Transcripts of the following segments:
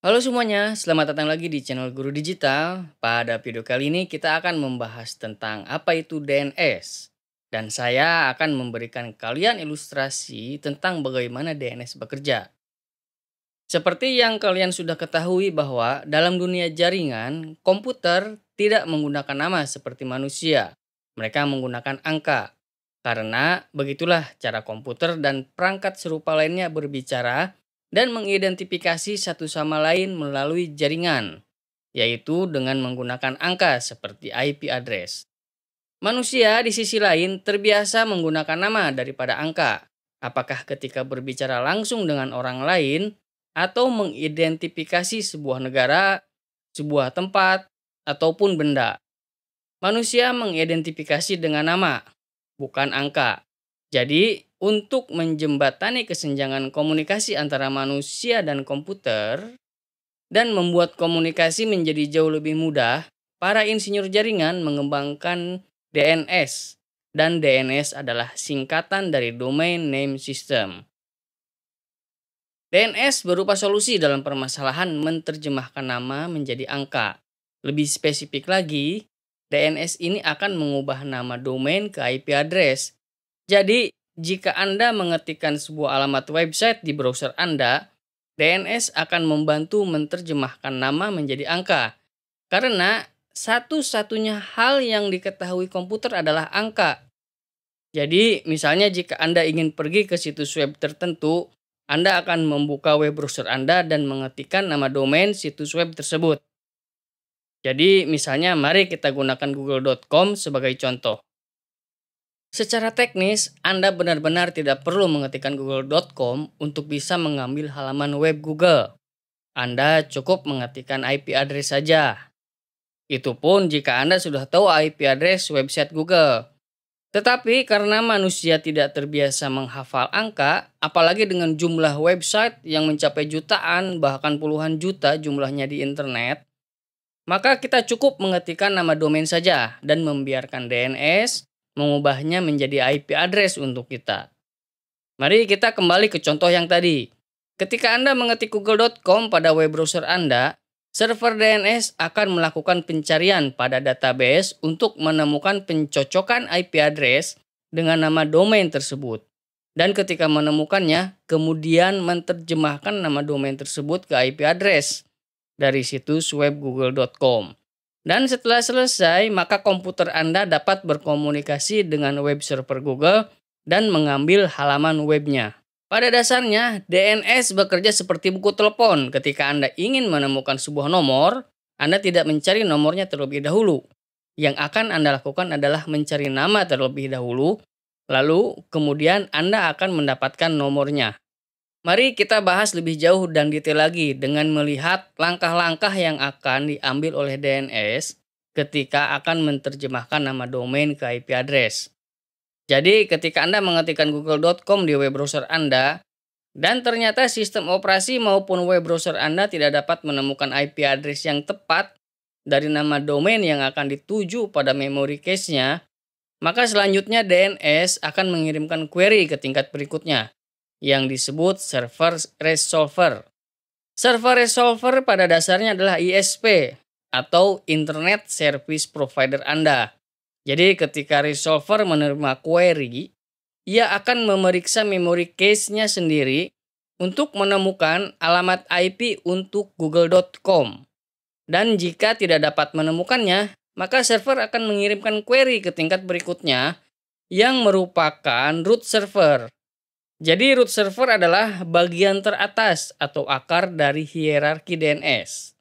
Halo semuanya, selamat datang lagi di channel Guru Digital. Pada video kali ini kita akan membahas tentang apa itu DNS. Dan saya akan memberikan kalian ilustrasi tentang bagaimana DNS bekerja. Seperti yang kalian sudah ketahui bahwa dalam dunia jaringan, komputer tidak menggunakan nama seperti manusia. Mereka menggunakan angka. Karena begitulah cara komputer dan perangkat serupa lainnya berbicara dan mengidentifikasi satu sama lain melalui jaringan, yaitu dengan menggunakan angka seperti IP address. Manusia di sisi lain terbiasa menggunakan nama daripada angka, apakah ketika berbicara langsung dengan orang lain atau mengidentifikasi sebuah negara, sebuah tempat, ataupun benda. Manusia mengidentifikasi dengan nama, bukan angka. Jadi, untuk menjembatani kesenjangan komunikasi antara manusia dan komputer dan membuat komunikasi menjadi jauh lebih mudah, para insinyur jaringan mengembangkan DNS dan DNS adalah singkatan dari Domain Name System. DNS berupa solusi dalam permasalahan menerjemahkan nama menjadi angka. Lebih spesifik lagi, DNS ini akan mengubah nama domain ke IP address jadi, jika Anda mengetikkan sebuah alamat website di browser Anda, DNS akan membantu menerjemahkan nama menjadi angka. Karena satu-satunya hal yang diketahui komputer adalah angka. Jadi, misalnya jika Anda ingin pergi ke situs web tertentu, Anda akan membuka web browser Anda dan mengetikkan nama domain situs web tersebut. Jadi, misalnya mari kita gunakan google.com sebagai contoh. Secara teknis, Anda benar-benar tidak perlu mengetikkan google.com untuk bisa mengambil halaman web Google. Anda cukup mengetikkan IP address saja. Itu pun jika Anda sudah tahu IP address website Google. Tetapi karena manusia tidak terbiasa menghafal angka, apalagi dengan jumlah website yang mencapai jutaan bahkan puluhan juta jumlahnya di internet, maka kita cukup mengetikkan nama domain saja dan membiarkan DNS, mengubahnya menjadi IP address untuk kita. Mari kita kembali ke contoh yang tadi. Ketika Anda mengetik google.com pada web browser Anda, server DNS akan melakukan pencarian pada database untuk menemukan pencocokan IP address dengan nama domain tersebut. Dan ketika menemukannya, kemudian menerjemahkan nama domain tersebut ke IP address dari situs web google.com. Dan setelah selesai, maka komputer Anda dapat berkomunikasi dengan web server Google dan mengambil halaman webnya. Pada dasarnya, DNS bekerja seperti buku telepon. Ketika Anda ingin menemukan sebuah nomor, Anda tidak mencari nomornya terlebih dahulu. Yang akan Anda lakukan adalah mencari nama terlebih dahulu, lalu kemudian Anda akan mendapatkan nomornya. Mari kita bahas lebih jauh dan detail lagi dengan melihat langkah-langkah yang akan diambil oleh DNS ketika akan menerjemahkan nama domain ke IP address. Jadi, ketika Anda mengetikkan google.com di web browser Anda dan ternyata sistem operasi maupun web browser Anda tidak dapat menemukan IP address yang tepat dari nama domain yang akan dituju pada memory cache-nya, maka selanjutnya DNS akan mengirimkan query ke tingkat berikutnya yang disebut server resolver. Server resolver pada dasarnya adalah ISP atau Internet Service Provider Anda. Jadi ketika resolver menerima query, ia akan memeriksa memori case-nya sendiri untuk menemukan alamat IP untuk google.com. Dan jika tidak dapat menemukannya, maka server akan mengirimkan query ke tingkat berikutnya yang merupakan root server. Jadi root server adalah bagian teratas atau akar dari hierarki DNS.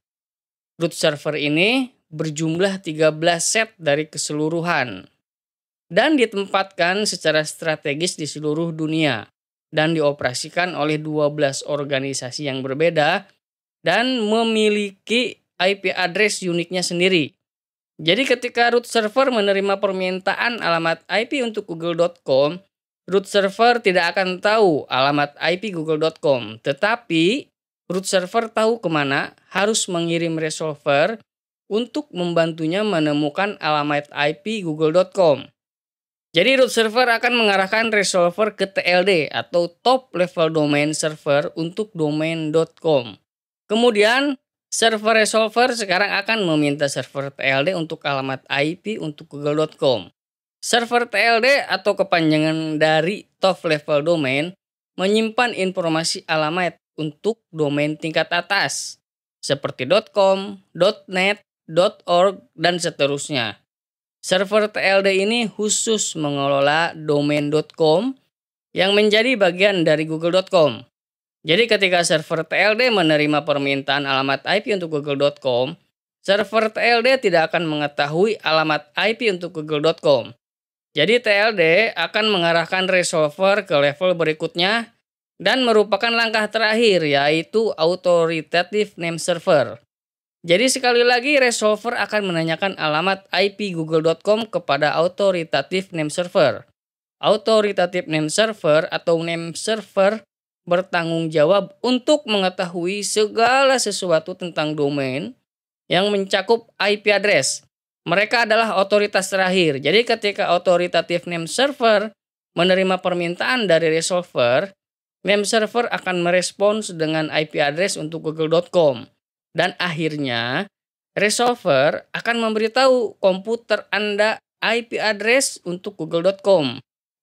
Root server ini berjumlah 13 set dari keseluruhan dan ditempatkan secara strategis di seluruh dunia dan dioperasikan oleh 12 organisasi yang berbeda dan memiliki IP address uniknya sendiri. Jadi ketika root server menerima permintaan alamat IP untuk google.com, root server tidak akan tahu alamat IP google.com, tetapi root server tahu kemana harus mengirim resolver untuk membantunya menemukan alamat IP google.com. Jadi root server akan mengarahkan resolver ke TLD atau top level domain server untuk domain.com. Kemudian server resolver sekarang akan meminta server TLD untuk alamat IP untuk google.com. Server TLD atau kepanjangan dari top level domain menyimpan informasi alamat untuk domain tingkat atas seperti .com, .net, .org, dan seterusnya. Server TLD ini khusus mengelola domain com yang menjadi bagian dari google.com. Jadi ketika server TLD menerima permintaan alamat IP untuk google.com, server TLD tidak akan mengetahui alamat IP untuk google.com. Jadi TLD akan mengarahkan resolver ke level berikutnya dan merupakan langkah terakhir yaitu authoritative name server. Jadi sekali lagi resolver akan menanyakan alamat IP google.com kepada authoritative name server. Authoritative name server atau name server bertanggung jawab untuk mengetahui segala sesuatu tentang domain yang mencakup IP address, mereka adalah otoritas terakhir. Jadi ketika authoritative name server menerima permintaan dari resolver, name server akan merespons dengan IP address untuk google.com. Dan akhirnya, resolver akan memberitahu komputer Anda IP address untuk google.com.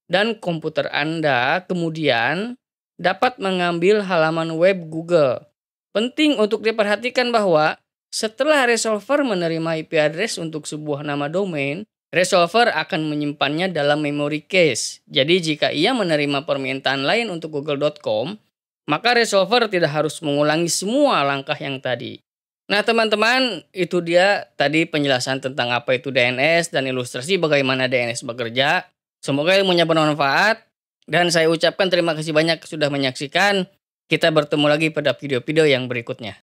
Dan komputer Anda kemudian dapat mengambil halaman web Google. Penting untuk diperhatikan bahwa setelah resolver menerima IP address untuk sebuah nama domain, resolver akan menyimpannya dalam memory cache. Jadi jika ia menerima permintaan lain untuk google.com, maka resolver tidak harus mengulangi semua langkah yang tadi. Nah teman-teman, itu dia tadi penjelasan tentang apa itu DNS dan ilustrasi bagaimana DNS bekerja. Semoga ilmunya bermanfaat. Dan saya ucapkan terima kasih banyak sudah menyaksikan. Kita bertemu lagi pada video-video yang berikutnya.